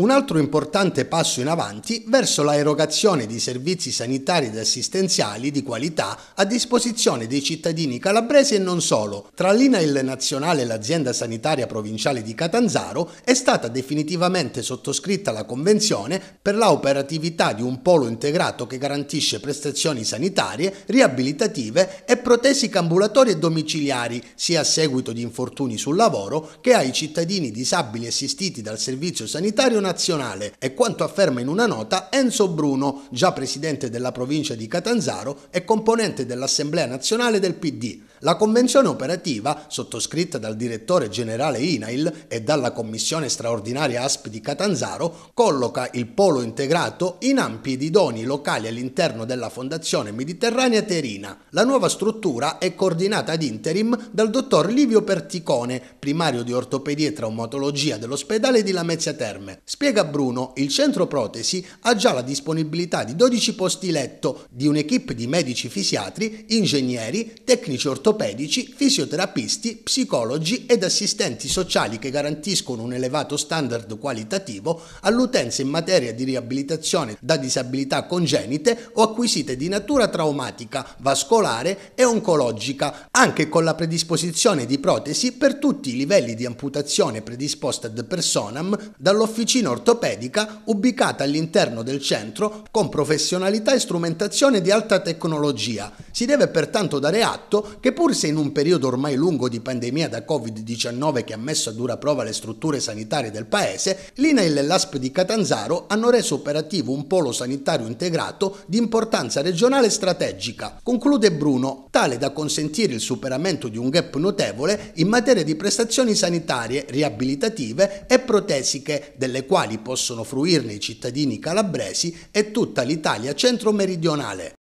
Un altro importante passo in avanti verso la erogazione di servizi sanitari ed assistenziali di qualità a disposizione dei cittadini calabresi e non solo. Tra l'INAIL nazionale e l'azienda sanitaria provinciale di Catanzaro è stata definitivamente sottoscritta la convenzione per la operatività di un polo integrato che garantisce prestazioni sanitarie, riabilitative e protesi ambulatorie e domiciliari, sia a seguito di infortuni sul lavoro che ai cittadini disabili assistiti dal servizio sanitario nazionale nazionale, è quanto afferma in una nota Enzo Bruno, già presidente della provincia di Catanzaro e componente dell'Assemblea nazionale del PD. La convenzione operativa, sottoscritta dal direttore generale INAIL e dalla commissione straordinaria ASP di Catanzaro, colloca il polo integrato in ampi doni locali all'interno della Fondazione Mediterranea Terina. La nuova struttura è coordinata ad interim dal dottor Livio Perticone, primario di ortopedia e traumatologia dell'ospedale di Lamezia Terme. Spiega Bruno, il centro protesi ha già la disponibilità di 12 posti letto di un'equipe di medici fisiatri, ingegneri, tecnici ortopedici, fisioterapisti, psicologi ed assistenti sociali che garantiscono un elevato standard qualitativo all'utenza in materia di riabilitazione da disabilità congenite o acquisite di natura traumatica, vascolare e oncologica, anche con la predisposizione di protesi per tutti i livelli di amputazione predisposta ad personam dall'officina medicina ortopedica ubicata all'interno del centro con professionalità e strumentazione di alta tecnologia. Si deve pertanto dare atto che pur se in un periodo ormai lungo di pandemia da Covid-19 che ha messo a dura prova le strutture sanitarie del paese, l'INAIL e l'ASP di Catanzaro hanno reso operativo un polo sanitario integrato di importanza regionale strategica. Conclude Bruno, tale da consentire il superamento di un gap notevole in materia di prestazioni sanitarie, riabilitative e protesiche, delle quali quali possono fruirne i cittadini calabresi e tutta l'Italia centro-meridionale,